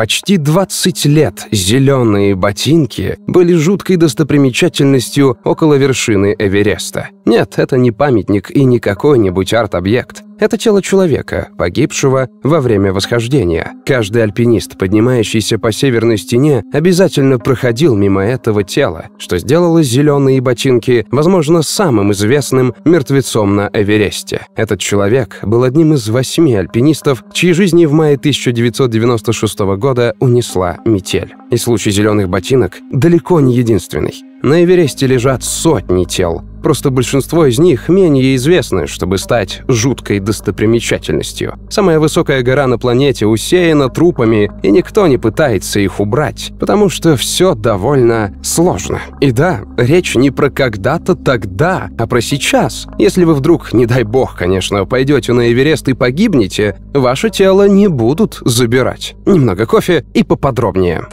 Почти 20 лет зеленые ботинки были жуткой достопримечательностью около вершины Эвереста. Нет, это не памятник и не какой-нибудь арт-объект. Это тело человека, погибшего во время восхождения. Каждый альпинист, поднимающийся по северной стене, обязательно проходил мимо этого тела, что сделало зеленые ботинки, возможно, самым известным мертвецом на Эвересте. Этот человек был одним из восьми альпинистов, чьи жизни в мае 1996 года унесла метель. И случай зеленых ботинок далеко не единственный. На Эвересте лежат сотни тел, Просто большинство из них менее известны, чтобы стать жуткой достопримечательностью. Самая высокая гора на планете усеяна трупами, и никто не пытается их убрать, потому что все довольно сложно. И да, речь не про когда-то тогда, а про сейчас. Если вы вдруг, не дай бог, конечно, пойдете на Эверест и погибнете, ваше тело не будут забирать. Немного кофе и поподробнее.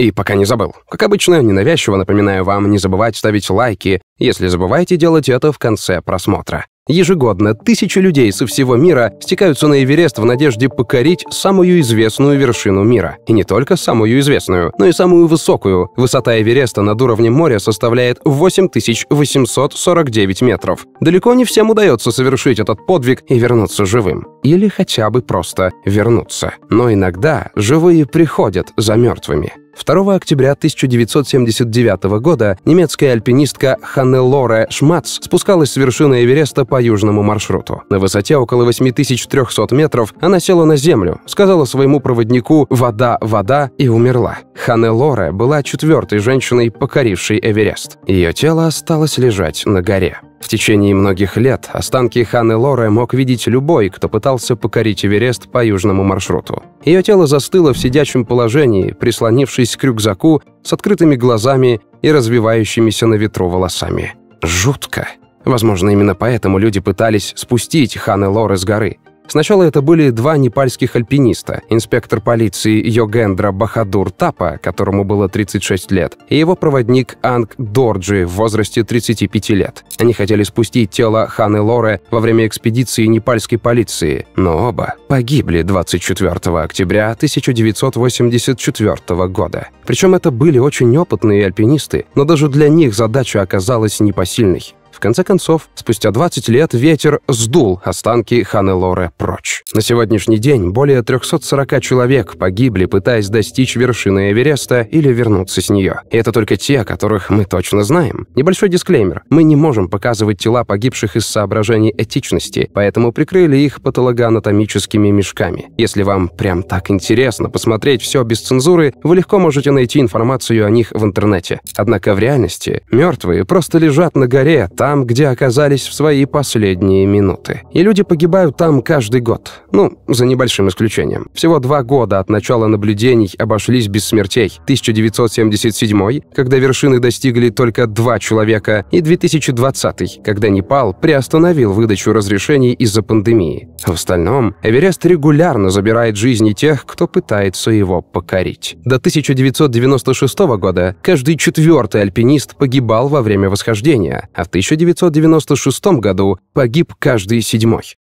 И пока не забыл. Как обычно, ненавязчиво напоминаю вам не забывать ставить лайки, если забываете делать это в конце просмотра. Ежегодно тысячи людей со всего мира стекаются на Эверест в надежде покорить самую известную вершину мира. И не только самую известную, но и самую высокую. Высота Эвереста над уровнем моря составляет 8849 метров. Далеко не всем удается совершить этот подвиг и вернуться живым или хотя бы просто вернуться. Но иногда живые приходят за мертвыми. 2 октября 1979 года немецкая альпинистка Ханнелоре Шмац спускалась с вершины Эвереста по южному маршруту. На высоте около 8300 метров она села на землю, сказала своему проводнику «вода, вода» и умерла. Ханнелоре была четвертой женщиной, покорившей Эверест. Ее тело осталось лежать на горе. В течение многих лет останки Ханы Лоры мог видеть любой, кто пытался покорить Эверест по южному маршруту. Ее тело застыло в сидячем положении, прислонившись к рюкзаку с открытыми глазами и развивающимися на ветру волосами. Жутко. Возможно, именно поэтому люди пытались спустить Ханы Лоры с горы – Сначала это были два непальских альпиниста, инспектор полиции Йогендра Бахадур Тапа, которому было 36 лет, и его проводник Анг Дорджи в возрасте 35 лет. Они хотели спустить тело Ханы Лоре во время экспедиции непальской полиции, но оба погибли 24 октября 1984 года. Причем это были очень опытные альпинисты, но даже для них задача оказалась непосильной. В конце концов, спустя 20 лет ветер сдул останки Ханелоре прочь. На сегодняшний день более 340 человек погибли, пытаясь достичь вершины Эвереста или вернуться с нее. И это только те, о которых мы точно знаем. Небольшой дисклеймер. Мы не можем показывать тела погибших из соображений этичности, поэтому прикрыли их патологоанатомическими мешками. Если вам прям так интересно посмотреть все без цензуры, вы легко можете найти информацию о них в интернете. Однако в реальности мертвые просто лежат на горе, там, там, где оказались в свои последние минуты. И люди погибают там каждый год. Ну, за небольшим исключением. Всего два года от начала наблюдений обошлись без смертей. 1977, когда вершины достигли только два человека, и 2020, когда Непал приостановил выдачу разрешений из-за пандемии. В остальном, Эверест регулярно забирает жизни тех, кто пытается его покорить. До 1996 года каждый четвертый альпинист погибал во время восхождения, а в 1990 1996 году погиб каждый седьмой.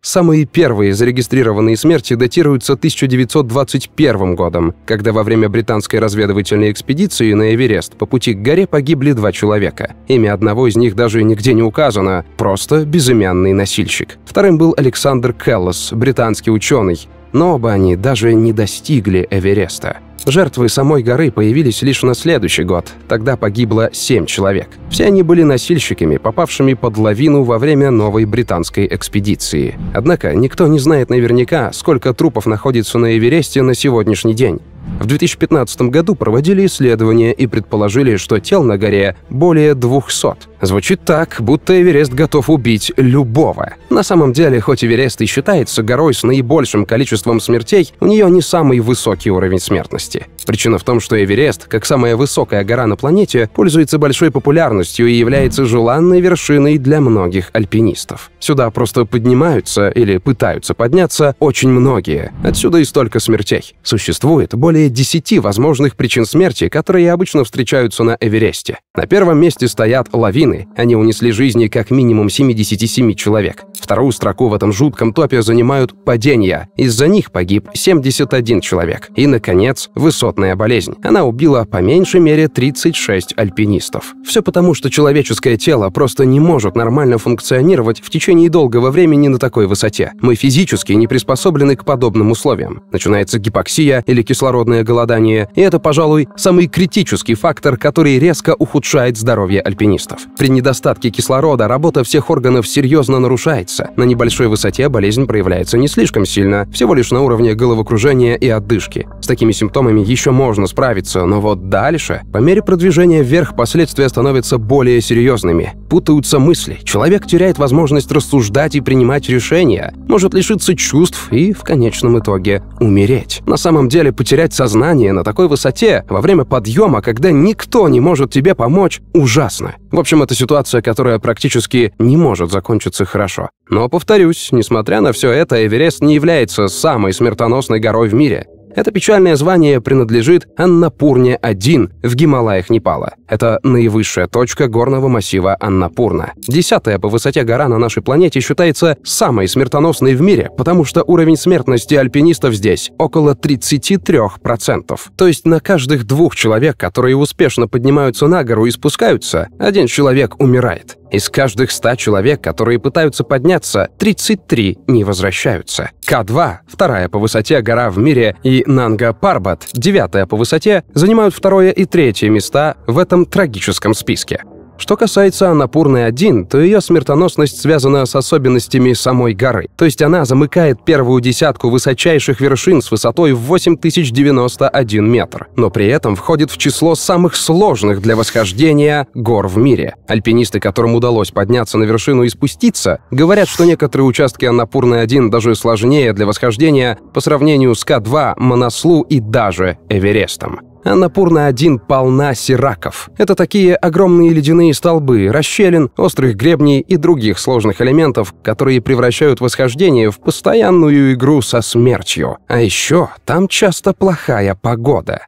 Самые первые зарегистрированные смерти датируются 1921 годом, когда во время британской разведывательной экспедиции на Эверест по пути к горе погибли два человека. Имя одного из них даже нигде не указано, просто безымянный носильщик. Вторым был Александр Келлос, британский ученый, но оба они даже не достигли Эвереста. Жертвы самой горы появились лишь на следующий год. Тогда погибло семь человек. Все они были носильщиками, попавшими под лавину во время новой британской экспедиции. Однако никто не знает наверняка, сколько трупов находится на Эвересте на сегодняшний день. В 2015 году проводили исследования и предположили, что тел на горе более 200. Звучит так, будто Эверест готов убить любого. На самом деле, хоть Эверест и считается горой с наибольшим количеством смертей, у нее не самый высокий уровень смертности. Причина в том, что Эверест, как самая высокая гора на планете, пользуется большой популярностью и является желанной вершиной для многих альпинистов. Сюда просто поднимаются или пытаются подняться очень многие. Отсюда и столько смертей. Существует более 10 возможных причин смерти, которые обычно встречаются на Эвересте. На первом месте стоят лавины, мины, они унесли жизни как минимум 77 человек. Вторую строку в этом жутком топе занимают падения. Из-за них погиб 71 человек. И, наконец, высотная болезнь. Она убила по меньшей мере 36 альпинистов. Все потому, что человеческое тело просто не может нормально функционировать в течение долгого времени на такой высоте. Мы физически не приспособлены к подобным условиям. Начинается гипоксия или кислородное голодание, и это, пожалуй, самый критический фактор, который резко ухудшает здоровье альпинистов. При недостатке кислорода работа всех органов серьезно нарушается, веса. На небольшой высоте болезнь проявляется не слишком сильно, всего лишь на уровне головокружения и отдышки. С такими симптомами еще можно справиться, но вот дальше, по мере продвижения вверх, последствия становятся более серьезными. Путаются мысли, человек теряет возможность рассуждать и принимать решения, может лишиться чувств и, в конечном итоге, умереть. На самом деле, потерять сознание на такой высоте во время подъема, когда никто не может тебе помочь, ужасно. В общем, это ситуация, которая практически не может закончиться хорошо. Но, повторюсь, несмотря на все это, Эверест не является самой смертоносной горой в мире. Это печальное звание принадлежит Аннапурне-1 в Гималаях Непала. Это наивысшая точка горного массива Аннапурна. Десятая по высоте гора на нашей планете считается самой смертоносной в мире, потому что уровень смертности альпинистов здесь около 33%. То есть на каждых двух человек, которые успешно поднимаются на гору и спускаются, один человек умирает. Из каждых 100 человек, которые пытаются подняться, 33 не возвращаются. К2, вторая по высоте гора в мире, и Нанга Парбат, девятая по высоте, занимают второе и третье места в этом трагическом списке. Что касается Анапурны-1, то ее смертоносность связана с особенностями самой горы. То есть она замыкает первую десятку высочайших вершин с высотой в 8091 метр, но при этом входит в число самых сложных для восхождения гор в мире. Альпинисты, которым удалось подняться на вершину и спуститься, говорят, что некоторые участки Анапурны-1 даже сложнее для восхождения по сравнению с К2, Манаслу и даже Эверестом анапурна один полна сираков. Это такие огромные ледяные столбы, расщелин, острых гребней и других сложных элементов, которые превращают восхождение в постоянную игру со смертью. А еще там часто плохая погода.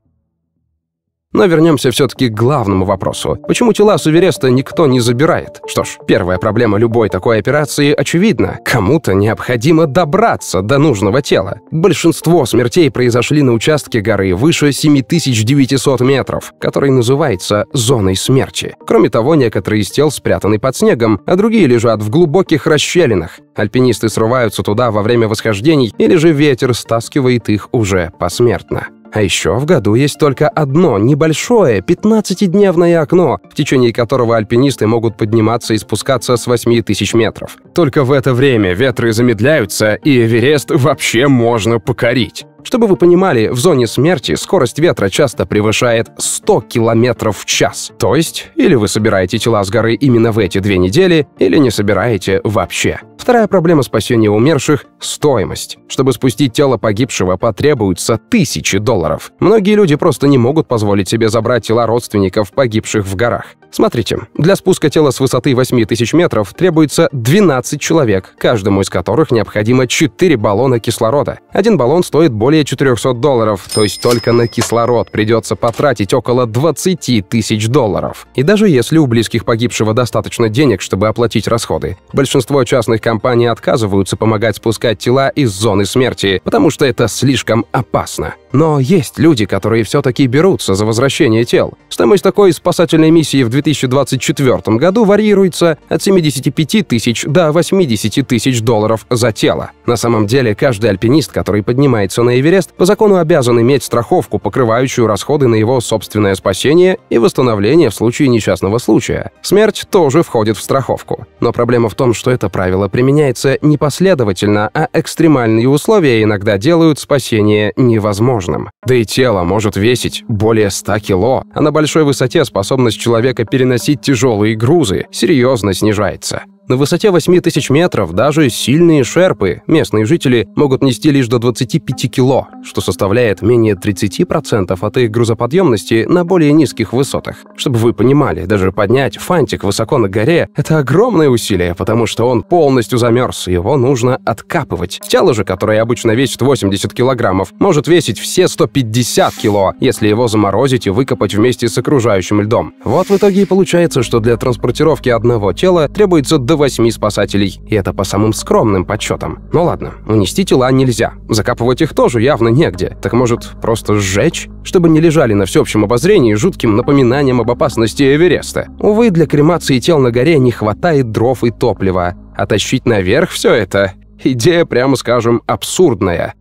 Но вернемся все-таки к главному вопросу. Почему тела с Эвереста никто не забирает? Что ж, первая проблема любой такой операции очевидна. Кому-то необходимо добраться до нужного тела. Большинство смертей произошли на участке горы выше 7900 метров, который называется «зоной смерти». Кроме того, некоторые из тел спрятаны под снегом, а другие лежат в глубоких расщелинах. Альпинисты срываются туда во время восхождений, или же ветер стаскивает их уже посмертно. А еще в году есть только одно небольшое 15-дневное окно, в течение которого альпинисты могут подниматься и спускаться с 8 тысяч метров. Только в это время ветры замедляются, и Эверест вообще можно покорить. Чтобы вы понимали, в зоне смерти скорость ветра часто превышает 100 км в час. То есть, или вы собираете тела с горы именно в эти две недели, или не собираете вообще. Вторая проблема спасения умерших – стоимость. Чтобы спустить тело погибшего, потребуются тысячи долларов. Многие люди просто не могут позволить себе забрать тела родственников, погибших в горах. Смотрите, для спуска тела с высоты 8 тысяч метров требуется 12 человек, каждому из которых необходимо 4 баллона кислорода. Один баллон стоит более более 400 долларов, то есть только на кислород придется потратить около 20 тысяч долларов. И даже если у близких погибшего достаточно денег, чтобы оплатить расходы, большинство частных компаний отказываются помогать спускать тела из зоны смерти, потому что это слишком опасно. Но есть люди, которые все-таки берутся за возвращение тел. Стоимость такой спасательной миссии в 2024 году варьируется от 75 тысяч до 80 тысяч долларов за тело. На самом деле, каждый альпинист, который поднимается на Эверест, по закону обязан иметь страховку, покрывающую расходы на его собственное спасение и восстановление в случае несчастного случая. Смерть тоже входит в страховку. Но проблема в том, что это правило применяется не последовательно, а экстремальные условия иногда делают спасение невозможным невозможным. Да и тело может весить более 100 кило, а на большой высоте способность человека переносить тяжелые грузы серьезно снижается. На высоте 8 тысяч метров даже сильные шерпы, местные жители, могут нести лишь до 25 кило, что составляет менее 30% от их грузоподъемности на более низких высотах. Чтобы вы понимали, даже поднять фантик высоко на горе – это огромное усилие, потому что он полностью замерз, и его нужно откапывать. Тело же, которое обычно весит 80 килограммов, может весить все 150 кило, если его заморозить и выкопать вместе с окружающим льдом. Вот в итоге и получается, что для транспортировки одного тела требуется до восьми спасателей, и это по самым скромным подсчетам. Ну ладно, унести тела нельзя, закапывать их тоже явно негде. Так может, просто сжечь? Чтобы не лежали на всеобщем обозрении жутким напоминанием об опасности Эвереста. Увы, для кремации тел на горе не хватает дров и топлива. А тащить наверх все это Идея, прямо скажем, абсурдная.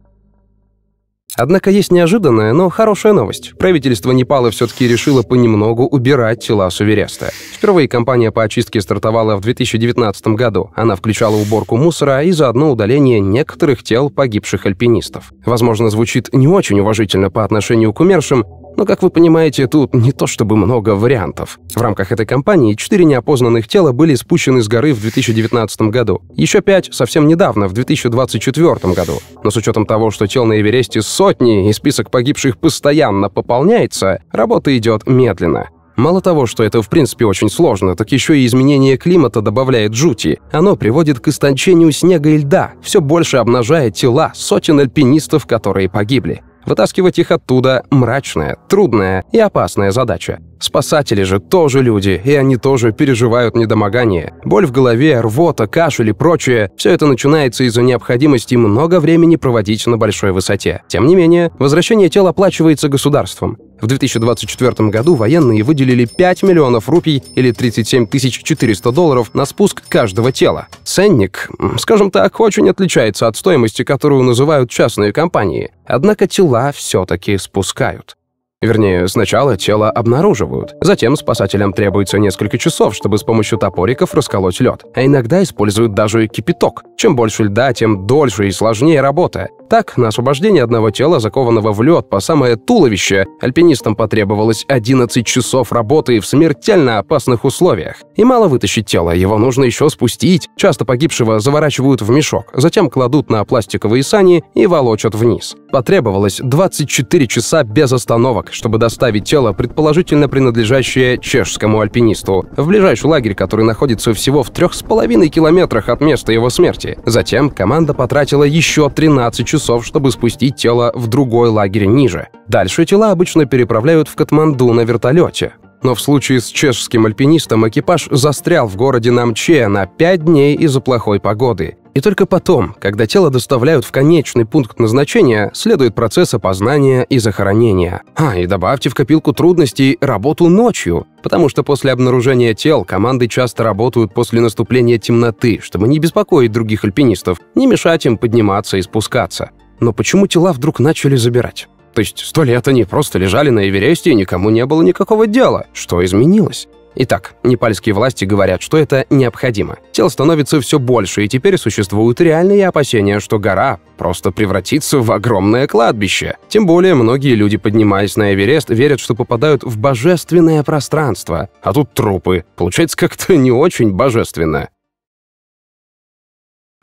Однако есть неожиданная, но хорошая новость. Правительство Непала все-таки решило понемногу убирать тела с Эвереста. Впервые кампания по очистке стартовала в 2019 году. Она включала уборку мусора и заодно удаление некоторых тел погибших альпинистов. Возможно, звучит не очень уважительно по отношению к умершим, но, как вы понимаете, тут не то чтобы много вариантов. В рамках этой кампании четыре неопознанных тела были спущены с горы в 2019 году. Еще пять совсем недавно, в 2024 году. Но с учетом того, что тел на Эвересте сотни и список погибших постоянно пополняется, работа идет медленно. Мало того, что это в принципе очень сложно, так еще и изменение климата добавляет жути. Оно приводит к истончению снега и льда, все больше обнажая тела сотен альпинистов, которые погибли. Вытаскивать их оттуда – мрачная, трудная и опасная задача. Спасатели же тоже люди, и они тоже переживают недомогание. Боль в голове, рвота, кашель и прочее – все это начинается из-за необходимости много времени проводить на большой высоте. Тем не менее, возвращение тел оплачивается государством. В 2024 году военные выделили 5 миллионов рупий или 37 400 долларов на спуск каждого тела. Ценник, скажем так, очень отличается от стоимости, которую называют частные компании. Однако тела все-таки спускают. Вернее, сначала тело обнаруживают. Затем спасателям требуется несколько часов, чтобы с помощью топориков расколоть лед. А иногда используют даже и кипяток. Чем больше льда, тем дольше и сложнее работа. Так, на освобождение одного тела, закованного в лед по самое туловище, альпинистам потребовалось 11 часов работы в смертельно опасных условиях. И мало вытащить тело, его нужно еще спустить. Часто погибшего заворачивают в мешок, затем кладут на пластиковые сани и волочат вниз. Потребовалось 24 часа без остановок, чтобы доставить тело, предположительно принадлежащее чешскому альпинисту, в ближайший лагерь, который находится всего в трех с половиной километрах от места его смерти. Затем команда потратила еще 13 часов, чтобы спустить тело в другой лагерь ниже. Дальше тела обычно переправляют в Катманду на вертолете но в случае с чешским альпинистом экипаж застрял в городе Намче на пять дней из-за плохой погоды. И только потом, когда тело доставляют в конечный пункт назначения, следует процесс опознания и захоронения. А, и добавьте в копилку трудностей работу ночью, потому что после обнаружения тел команды часто работают после наступления темноты, чтобы не беспокоить других альпинистов, не мешать им подниматься и спускаться. Но почему тела вдруг начали забирать? То есть сто лет они просто лежали на Эвересте, и никому не было никакого дела. Что изменилось? Итак, непальские власти говорят, что это необходимо. Тело становится все больше, и теперь существуют реальные опасения, что гора просто превратится в огромное кладбище. Тем более, многие люди, поднимаясь на Эверест, верят, что попадают в божественное пространство. А тут трупы. Получается как-то не очень божественно.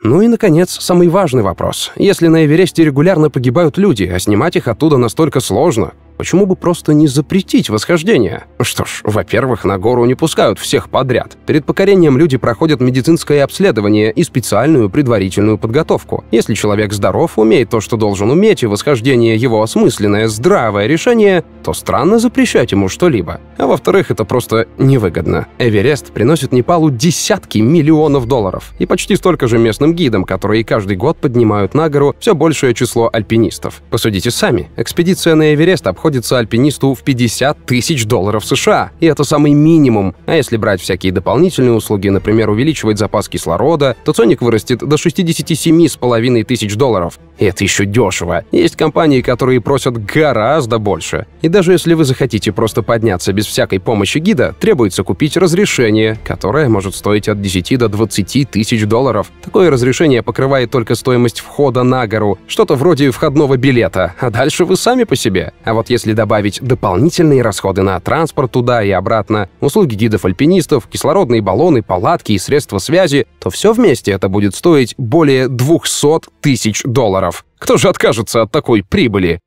Ну и, наконец, самый важный вопрос. Если на Эвересте регулярно погибают люди, а снимать их оттуда настолько сложно, почему бы просто не запретить восхождение? Что ж, во-первых, на гору не пускают всех подряд. Перед покорением люди проходят медицинское обследование и специальную предварительную подготовку. Если человек здоров, умеет то, что должен уметь, и восхождение его осмысленное, здравое решение, то странно запрещать ему что-либо. А во-вторых, это просто невыгодно. Эверест приносит Непалу десятки миллионов долларов. И почти столько же местным гидам, которые каждый год поднимают на гору все большее число альпинистов. Посудите сами, экспедиция на Эверест обходится альпинисту в 50 тысяч долларов США. И это самый минимум. А если брать всякие дополнительные услуги, например, увеличивать запас кислорода, то ценник вырастет до 67,5 тысяч долларов. И это еще дешево. Есть компании, которые просят гораздо больше. И даже если вы захотите просто подняться без всякой помощи гида, требуется купить разрешение, которое может стоить от 10 до 20 тысяч долларов. Такое разрешение покрывает только стоимость входа на гору, что-то вроде входного билета, а дальше вы сами по себе. А вот если добавить дополнительные расходы на транспорт туда и обратно, услуги гидов-альпинистов, кислородные баллоны, палатки и средства связи, то все вместе это будет стоить более 200 тысяч долларов. Кто же откажется от такой прибыли?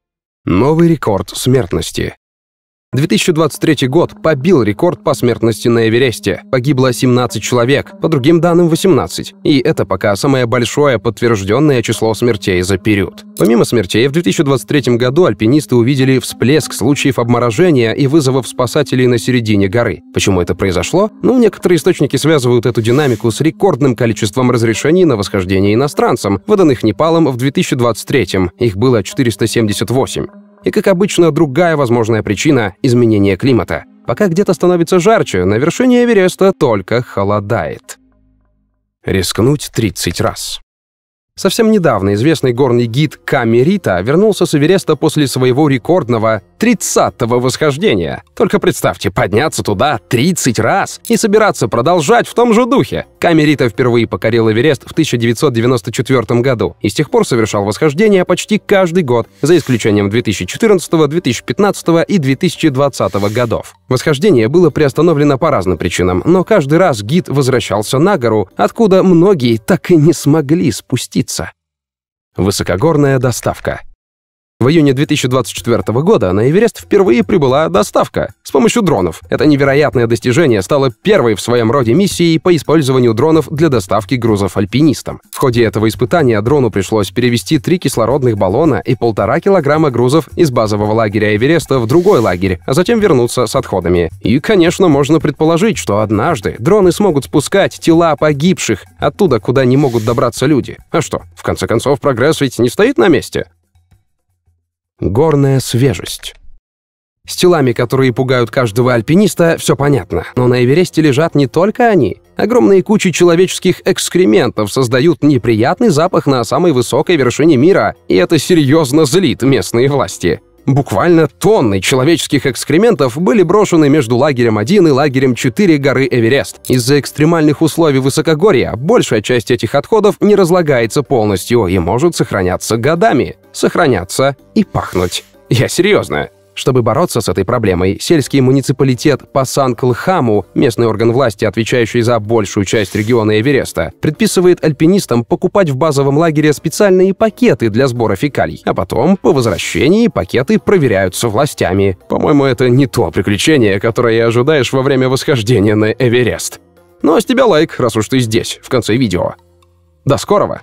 Новый рекорд смертности. 2023 год побил рекорд по смертности на Эвересте. Погибло 17 человек, по другим данным 18. И это пока самое большое подтвержденное число смертей за период. Помимо смертей, в 2023 году альпинисты увидели всплеск случаев обморожения и вызовов спасателей на середине горы. Почему это произошло? Ну, некоторые источники связывают эту динамику с рекордным количеством разрешений на восхождение иностранцам, выданных Непалом в 2023. Их было 478. И, как обычно, другая возможная причина – изменение климата. Пока где-то становится жарче, на вершине Эвереста только холодает. Рискнуть 30 раз. Совсем недавно известный горный гид Ками вернулся с Эвереста после своего рекордного 30-го восхождения. Только представьте, подняться туда 30 раз и собираться продолжать в том же духе. Камерита впервые покорил Эверест в 1994 году и с тех пор совершал восхождение почти каждый год, за исключением 2014, 2015 и 2020 годов. Восхождение было приостановлено по разным причинам, но каждый раз гид возвращался на гору, откуда многие так и не смогли спуститься. Высокогорная доставка – в июне 2024 года на Эверест впервые прибыла доставка с помощью дронов. Это невероятное достижение стало первой в своем роде миссией по использованию дронов для доставки грузов альпинистам. В ходе этого испытания дрону пришлось перевести три кислородных баллона и полтора килограмма грузов из базового лагеря Эвереста в другой лагерь, а затем вернуться с отходами. И, конечно, можно предположить, что однажды дроны смогут спускать тела погибших оттуда, куда не могут добраться люди. А что, в конце концов, прогресс ведь не стоит на месте? Горная свежесть. С телами, которые пугают каждого альпиниста, все понятно. Но на Эвересте лежат не только они. Огромные кучи человеческих экскрементов создают неприятный запах на самой высокой вершине мира, и это серьезно злит местные власти. Буквально тонны человеческих экскрементов были брошены между лагерем 1 и лагерем 4 горы Эверест. Из-за экстремальных условий высокогорья большая часть этих отходов не разлагается полностью и может сохраняться годами, сохраняться и пахнуть. Я серьезно. Чтобы бороться с этой проблемой, сельский муниципалитет Пасанкл-Хаму, местный орган власти, отвечающий за большую часть региона Эвереста, предписывает альпинистам покупать в базовом лагере специальные пакеты для сбора фекалий, а потом, по возвращении, пакеты проверяются властями. По-моему, это не то приключение, которое ожидаешь во время восхождения на Эверест. Ну а с тебя лайк, раз уж ты здесь, в конце видео. До скорого!